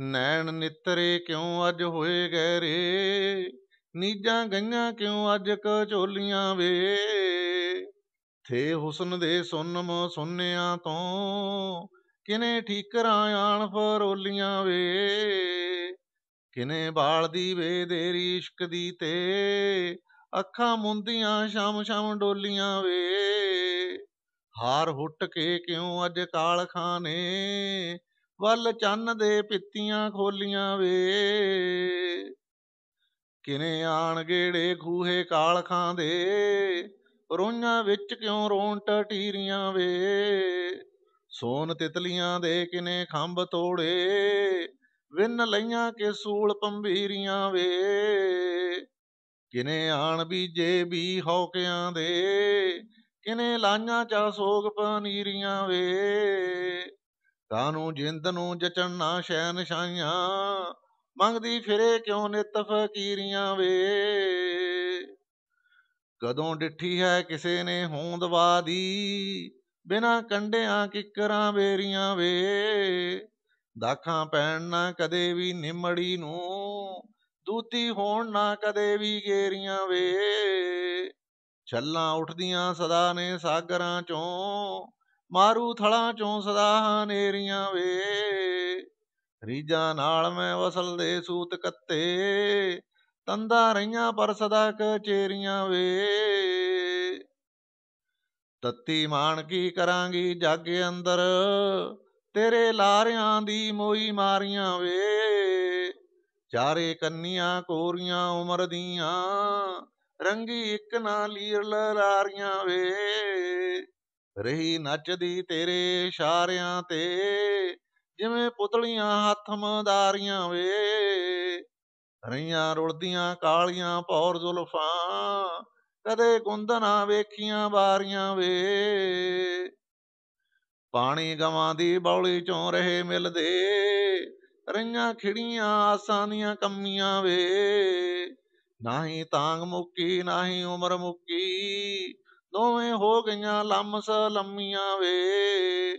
ਨੈਣ ਨਿਤਰੇ ਕਿਉਂ ਅੱਜ ਹੋਏ ਗਹਿਰੇ ਨੀਜਾਂ ਗਈਆਂ ਕਿਉਂ ਅੱਜ ਕਚੋਲੀਆਂ ਵੇ ਥੇ ਹੁਸਨ ਦੇ ਸੁਨਮ ਸੁਨਿਆਂ ਤੋਂ ਕਿਨੇ ਠੀਕਰਾਂ ਆਣ ਫਰੋਲੀਆਂ ਵੇ ਕਿਨੇ ਦੀ ਵੇ ਦੇਰੀ ਇਸ਼ਕ ਦੀ ਤੇ ਅੱਖਾਂ ਮੁੰਦੀਆਂ ਸ਼ਾਮ ਸ਼ਾਮ ਡੋਲੀਆਂ ਵੇ ਹਾਰ ਹੁੱਟ ਕੇ ਕਿਉਂ ਅੱਜ ਕਾਲਖਾਨੇ ਵੱਲ ਚੰਨ ਦੇ ਪਿੱਤੀਆਂ ਖੋਲੀਆਂ ਵੇ ਕਿਨੇ ਆਣ ਗੇੜੇ ਖੂਹੇ ਕਾਲਖਾਂ ਦੇ ਰੋਈਆਂ ਵਿੱਚ ਕਿਉਂ ਰੋਣ ਟਟੀਰੀਆਂ ਵੇ ਸੋਨ ਤਿਤਲੀਆਂ ਦੇ ਕਿਨੇ ਖੰਭ ਤੋੜੇ ਵਿੰਨ ਲਈਆਂ ਕੇ ਸੂਲ ਪੰਬੀਰੀਆਂ ਵੇ ਕਿਨੇ ਆਣ ਬੀਜੇ ਵੀ ਹੌਕਿਆਂ ਦੇ ਕਿਨੇ ਲਾਈਆਂ ਚਾ ਸੋਗ ਪਨੀਰੀਆਂ ਵੇ ਕਾਨੂੰ ਜਿੰਦ ਨੂੰ ਜਚਣ ਨਾ ਸ਼ੈ ਨਿਸ਼ਾਈਆਂ ਮੰਗਦੀ ਫਿਰੇ ਕਿਉਂ ਨਿਤ ਫਕੀਰੀਆਂ ਵੇ ਕਦੋਂ ਡਿੱਠੀ ਹੈ ਕਿਸੇ ਨੇ ਹੋਂਦ ਦੀ ਬਿਨਾ ਕੰਡਿਆਂ ਕਿਕਰਾਂ ਬੇਰੀਆਂ ਵੇ ਦਾਖਾਂ ਪੈਣ ਨਾ ਕਦੇ ਵੀ ਨਿਮੜੀ ਨੂੰ ਦੂਤੀ ਹੋਣ ਨਾ ਕਦੇ ਵੀ ਗੇਰੀਆਂ ਵੇ ਛੱਲਾਂ ਉੱਠਦੀਆਂ ਸਦਾ ਨੇ ਸਾਗਰਾਂ ਚੋਂ ਮਾਰੂ ਥਲਾਂ ਚੋਂ ਸਦਾ ਹਨੇਰੀਆਂ ਵੇ ਰੀਜਾਂ ਨਾਲ ਮੈਂ ਵਸਲ ਦੇ ਸੂਤ ਕੱਤੇ ਤੰਦਾ ਰਹੀਆਂ ਪਰ ਸਦਾ ਕਚੇਰੀਆਂ ਵੇ ਤੱਤੀ ਮਾਣ ਕੀ ਕਰਾਂਗੀ ਜੱਗ ਅੰਦਰ ਤੇਰੇ ਲਾਰਿਆਂ ਦੀ ਮੋਈ ਮਾਰੀਆਂ ਵੇ ਚਾਰੇ ਕੰਨੀਆਂ ਕੋਰੀਆਂ ਉਮਰ ਦੀਆਂ ਰੰਗੀ ਇੱਕ ਨਾ ਲੀਰ ਲਲਾਰੀਆਂ ਵੇ ਰਹੀ ਨੱਚਦੀ ਤੇਰੇ ਇਸ਼ਾਰਿਆਂ ਤੇ ਜਿਵੇਂ ਪੁਤਲੀਆਂ ਹੱਥ ਮਦਾਰੀਆਂ ਵੇ ਰਈਆਂ ਰੁਲਦੀਆਂ ਕਾਲੀਆਂ ਪੌਰ ਜ਼ੁਲਫਾਂ ਕਦੇ ਗੁੰਦਨਾ ਵੇਖੀਆਂ ਵਾਰੀਆਂ ਵੇ ਪਾਣੀ ਗਵਾਂ ਦੀ ਬੌਲੀ ਚੋਂ ਰਹੇ ਮਿਲਦੇ ਰਈਆਂ ਖਿੜੀਆਂ ਆਸਾਂ ਦੀਆਂ ਕੰਮੀਆਂ ਵੇ ਨਾਹੀ ਤਾਂਗ ਮੁੱਕੀ ਨਾਹੀ ਉਮਰ ਮੁੱਕੀ ਦੋਵੇਂ ਹੋ ਗਈਆਂ ਲੰਮਸ ਲੰਮੀਆਂ ਵੇ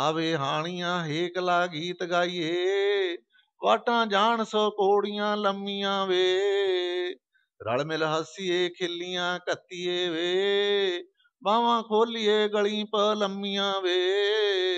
ਆਵੇ ਹਾਣੀਆਂ ਏਕਲਾ ਗੀਤ ਗਾਈਏ ਵਾਟਾਂ ਜਾਣ ਸੋ ਕੋੜੀਆਂ ਲੰਮੀਆਂ ਵੇ ਰਲ ਮਿਲ ਹੱਸੀਏ ਖਿੱਲੀਆਂ ਕੱਤੀਏ ਵੇ ਬਾਵਾਂ ਖੋਲੀਏ ਗਲੀ ਪ ਲੰਮੀਆਂ ਵੇ